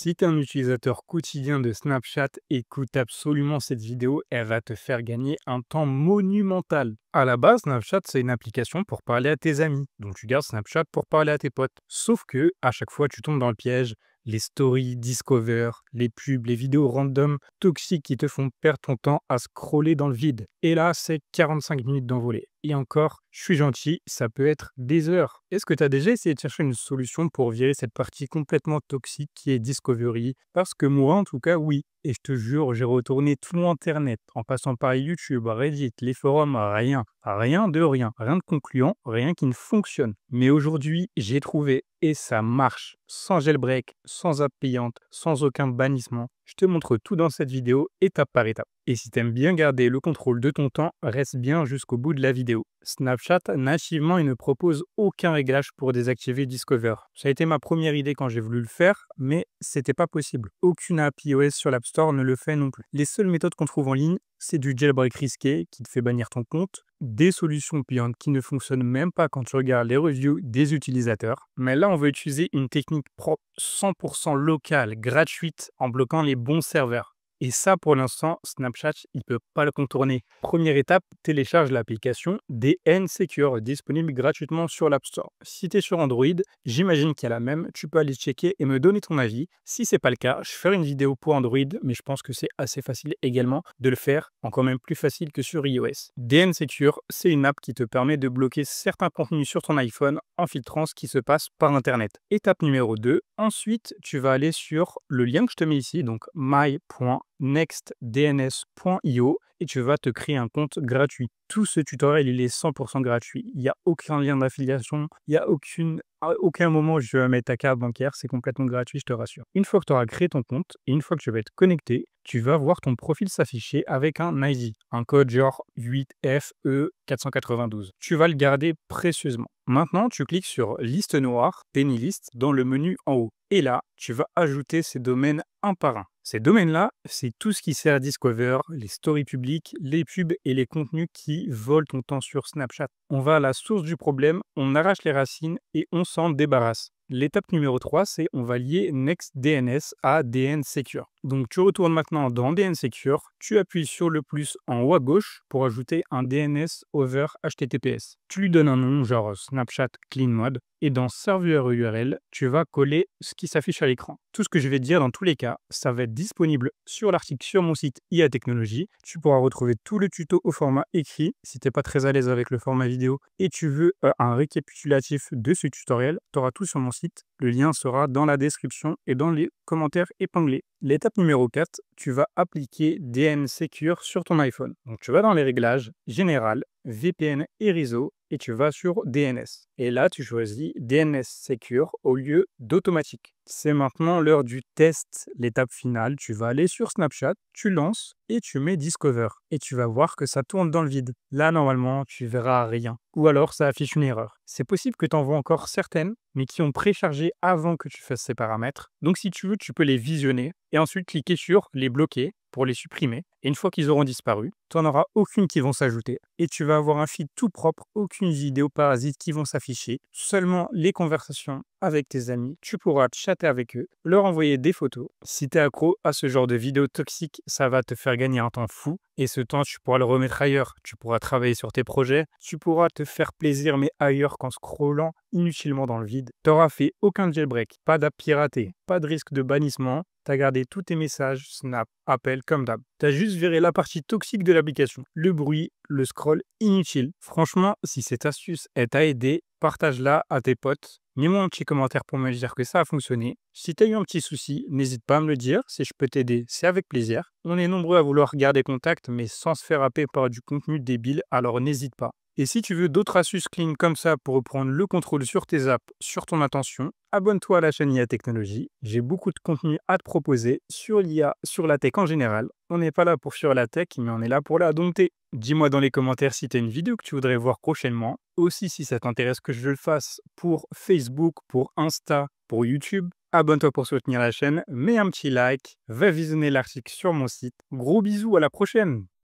Si tu es un utilisateur quotidien de Snapchat, écoute absolument cette vidéo, elle va te faire gagner un temps monumental. À la base, Snapchat, c'est une application pour parler à tes amis, donc tu gardes Snapchat pour parler à tes potes. Sauf que, à chaque fois, tu tombes dans le piège, les stories, Discover, les pubs, les vidéos random toxiques qui te font perdre ton temps à scroller dans le vide. Et là, c'est 45 minutes d'envolée et encore, je suis gentil, ça peut être des heures. Est-ce que tu as déjà essayé de chercher une solution pour virer cette partie complètement toxique qui est Discovery Parce que moi, en tout cas, oui. Et je te jure, j'ai retourné tout Internet, en passant par YouTube, Reddit, les forums, rien. Rien de rien. Rien de concluant, rien qui ne fonctionne. Mais aujourd'hui, j'ai trouvé, et ça marche. Sans jailbreak, sans app payante, sans aucun bannissement. Je te montre tout dans cette vidéo étape par étape. Et si aimes bien garder le contrôle de ton temps, reste bien jusqu'au bout de la vidéo. Snapchat nativement, il ne propose aucun réglage pour désactiver Discover. Ça a été ma première idée quand j'ai voulu le faire, mais c'était pas possible. Aucune app iOS sur l'App Store ne le fait non plus. Les seules méthodes qu'on trouve en ligne, c'est du jailbreak risqué qui te fait bannir ton compte, des solutions payantes qui ne fonctionnent même pas quand tu regardes les reviews des utilisateurs. Mais là, on veut utiliser une technique propre 100% locale, gratuite, en bloquant les bons serveurs. Et ça, pour l'instant, Snapchat, il ne peut pas le contourner. Première étape, télécharge l'application DN Secure, disponible gratuitement sur l'App Store. Si tu es sur Android, j'imagine qu'il y a la même, tu peux aller checker et me donner ton avis. Si c'est pas le cas, je ferai une vidéo pour Android, mais je pense que c'est assez facile également de le faire, encore même plus facile que sur iOS. DN Secure, c'est une app qui te permet de bloquer certains contenus sur ton iPhone en filtrant ce qui se passe par Internet. Étape numéro 2, ensuite, tu vas aller sur le lien que je te mets ici, donc my.com nextdns.io et tu vas te créer un compte gratuit. Tout ce tutoriel, il est 100% gratuit. Il n'y a aucun lien d'affiliation, il n'y a aucune, aucun moment je vais mettre ta carte bancaire, c'est complètement gratuit, je te rassure. Une fois que tu auras créé ton compte et une fois que tu vas être connecté, tu vas voir ton profil s'afficher avec un ID, un code genre 8FE492. Tu vas le garder précieusement. Maintenant, tu cliques sur liste noire, penny list, dans le menu en haut. Et là, tu vas ajouter ces domaines un par un. Ces domaines-là, c'est tout ce qui sert à Discover, les stories publiques, les pubs et les contenus qui volent ton temps sur Snapchat. On va à la source du problème, on arrache les racines et on s'en débarrasse. L'étape numéro 3, c'est on va lier NextDNS à DN Secure. Donc tu retournes maintenant dans DN Secure, tu appuies sur le plus en haut à gauche pour ajouter un DNS over HTTPS. Tu lui donnes un nom genre euh, Snapchat Clean Mode et dans Serveur URL, tu vas coller ce qui s'affiche à l'écran. Tout ce que je vais te dire dans tous les cas, ça va être disponible sur l'article sur mon site IA Technologie. Tu pourras retrouver tout le tuto au format écrit si n'es pas très à l'aise avec le format vidéo et tu veux euh, un récapitulatif de ce tutoriel, tu auras tout sur mon site. Le lien sera dans la description et dans les commentaires épinglés. L'étape numéro 4, tu vas appliquer DN Secure sur ton iPhone. Donc tu vas dans les réglages, Général, VPN et réseau, et tu vas sur DNS. Et là, tu choisis DNS Secure au lieu d'automatique. C'est maintenant l'heure du test, l'étape finale. Tu vas aller sur Snapchat, tu lances et tu mets Discover. Et tu vas voir que ça tourne dans le vide. Là, normalement, tu verras rien. Ou alors, ça affiche une erreur. C'est possible que tu en vois encore certaines, mais qui ont préchargé avant que tu fasses ces paramètres. Donc, si tu veux, tu peux les visionner et ensuite cliquer sur les bloquer pour les supprimer. Et une fois qu'ils auront disparu, tu n'en auras aucune qui vont s'ajouter. Et tu vas avoir un feed tout propre, aucune vidéo parasite qui vont s'afficher Seulement les conversations avec tes amis, tu pourras chatter avec eux, leur envoyer des photos. Si tu es accro à ce genre de vidéos toxiques, ça va te faire gagner un temps fou et ce temps, tu pourras le remettre ailleurs. Tu pourras travailler sur tes projets, tu pourras te faire plaisir mais ailleurs qu'en scrollant inutilement dans le vide. T'auras fait aucun jailbreak, pas d'app piraté, pas de risque de bannissement tu gardé tous tes messages, Snap, appels, comme d'hab. Tu as juste viré la partie toxique de l'application, le bruit, le scroll inutile. Franchement, si cette astuce est à aider, partage-la à tes potes. Mets-moi un petit commentaire pour me dire que ça a fonctionné. Si tu as eu un petit souci, n'hésite pas à me le dire. Si je peux t'aider, c'est avec plaisir. On est nombreux à vouloir garder contact, mais sans se faire happer par du contenu débile, alors n'hésite pas. Et si tu veux d'autres astuces clean comme ça pour reprendre le contrôle sur tes apps, sur ton attention, abonne-toi à la chaîne IA Technologie. J'ai beaucoup de contenu à te proposer sur l'IA, sur la tech en général. On n'est pas là pour fuir la tech, mais on est là pour la dompter. Dis-moi dans les commentaires si tu as une vidéo que tu voudrais voir prochainement. Aussi, si ça t'intéresse que je le fasse pour Facebook, pour Insta, pour YouTube. Abonne-toi pour soutenir la chaîne, mets un petit like, va visionner l'article sur mon site. Gros bisous, à la prochaine